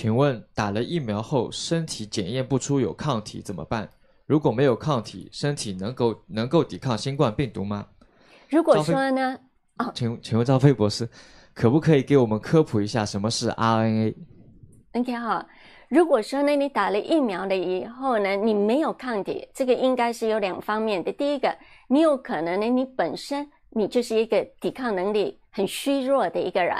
请问打了疫苗后，身体检验不出有抗体怎么办？如果没有抗体，身体能够能够抵抗新冠病毒吗？如果说呢？哦，请请问张飞博士，可不可以给我们科普一下什么是 RNA？OK 哈，如果说呢，你打了疫苗了以后呢，你没有抗体，这个应该是有两方面的。第一个，你有可能呢，你本身你就是一个抵抗能力。很虚弱的一个人，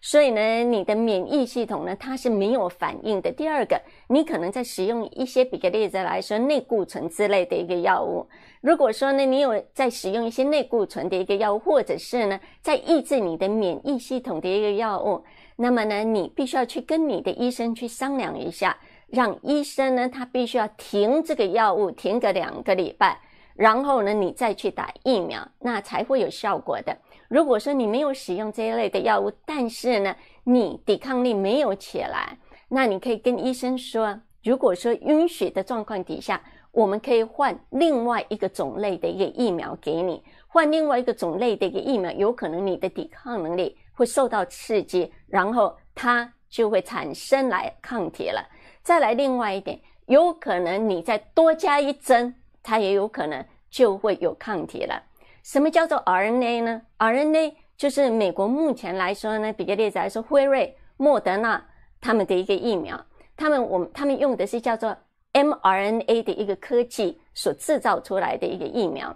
所以呢，你的免疫系统呢，它是没有反应的。第二个，你可能在使用一些，比个例子来说，内固醇之类的一个药物。如果说呢，你有在使用一些内固醇的一个药物，或者是呢，在抑制你的免疫系统的一个药物，那么呢，你必须要去跟你的医生去商量一下，让医生呢，他必须要停这个药物，停个两个礼拜。然后呢，你再去打疫苗，那才会有效果的。如果说你没有使用这一类的药物，但是呢，你抵抗力没有起来，那你可以跟医生说，如果说允许的状况底下，我们可以换另外一个种类的一个疫苗给你，换另外一个种类的一个疫苗，有可能你的抵抗能力会受到刺激，然后它就会产生来抗体了。再来另外一点，有可能你再多加一针。它也有可能就会有抗体了。什么叫做 RNA 呢？RNA 就是美国目前来说呢，比个例子来说，辉瑞、莫德纳他们的一个疫苗，他们我他们用的是叫做 mRNA 的一个科技所制造出来的一个疫苗。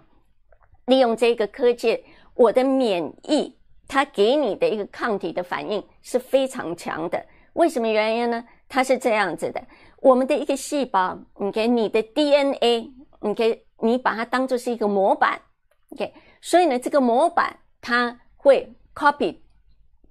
利用这个科技，我的免疫它给你的一个抗体的反应是非常强的。为什么原因呢？它是这样子的：我们的一个细胞，你看你的 DNA。OK，你把它当做是一个模板，OK，所以呢，这个模板它会 copy，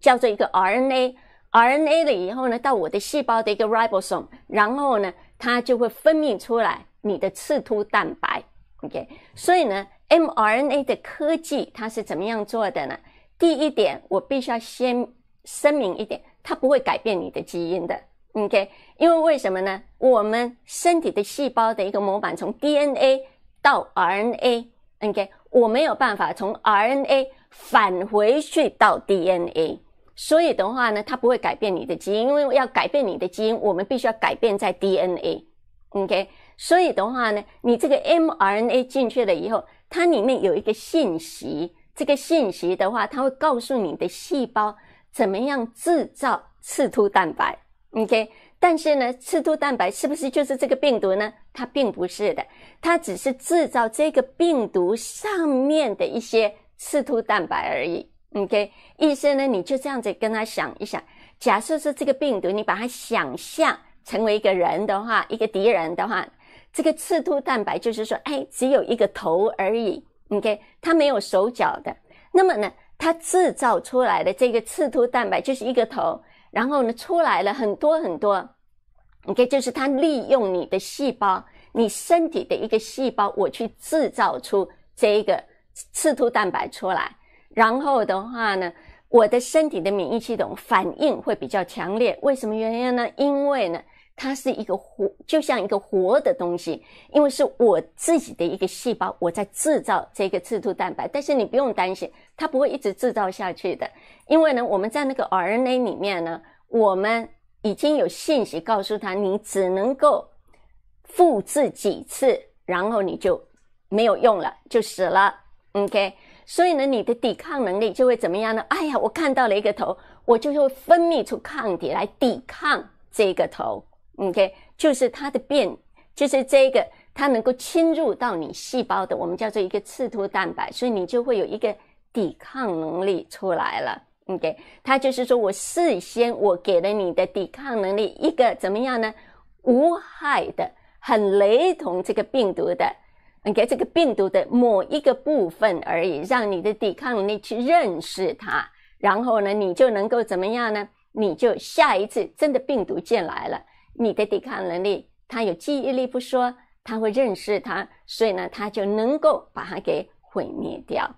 叫做一个 RNA，RNA 了以后呢，到我的细胞的一个 ribosome，然后呢，它就会分泌出来你的刺突蛋白，OK，所以呢，mRNA 的科技它是怎么样做的呢？第一点，我必须要先声明一点，它不会改变你的基因的。OK，因为为什么呢？我们身体的细胞的一个模板从 DNA 到 RNA，OK，我没有办法从 RNA 返回去到 DNA，所以的话呢，它不会改变你的基因。因为要改变你的基因，我们必须要改变在 DNA，OK，所以的话呢，你这个 mRNA 进去了以后，它里面有一个信息，这个信息的话，它会告诉你的细胞怎么样制造刺突蛋白。OK，但是呢，刺突蛋白是不是就是这个病毒呢？它并不是的，它只是制造这个病毒上面的一些刺突蛋白而已。OK，医生呢，你就这样子跟他想一想。假设说这个病毒，你把它想象成为一个人的话，一个敌人的话，这个刺突蛋白就是说，哎，只有一个头而已。OK，它没有手脚的。那么呢，它制造出来的这个刺突蛋白就是一个头。然后呢，出来了很多很多，OK，就是它利用你的细胞，你身体的一个细胞，我去制造出这一个刺突蛋白出来。然后的话呢，我的身体的免疫系统反应会比较强烈。为什么原因呢？因为呢。它是一个活，就像一个活的东西，因为是我自己的一个细胞，我在制造这个刺突蛋白。但是你不用担心，它不会一直制造下去的，因为呢，我们在那个 RNA 里面呢，我们已经有信息告诉他，你只能够复制几次，然后你就没有用了，就死了。OK，所以呢，你的抵抗能力就会怎么样呢？哎呀，我看到了一个头，我就会分泌出抗体来抵抗这个头。OK，就是它的变，就是这个它能够侵入到你细胞的，我们叫做一个刺突蛋白，所以你就会有一个抵抗能力出来了。OK，它就是说我事先我给了你的抵抗能力一个怎么样呢？无害的，很雷同这个病毒的，OK，这个病毒的某一个部分而已，让你的抵抗能力去认识它，然后呢，你就能够怎么样呢？你就下一次真的病毒进来了。你的抵抗能力，他有记忆力不说，他会认识它，所以呢，他就能够把它给毁灭掉。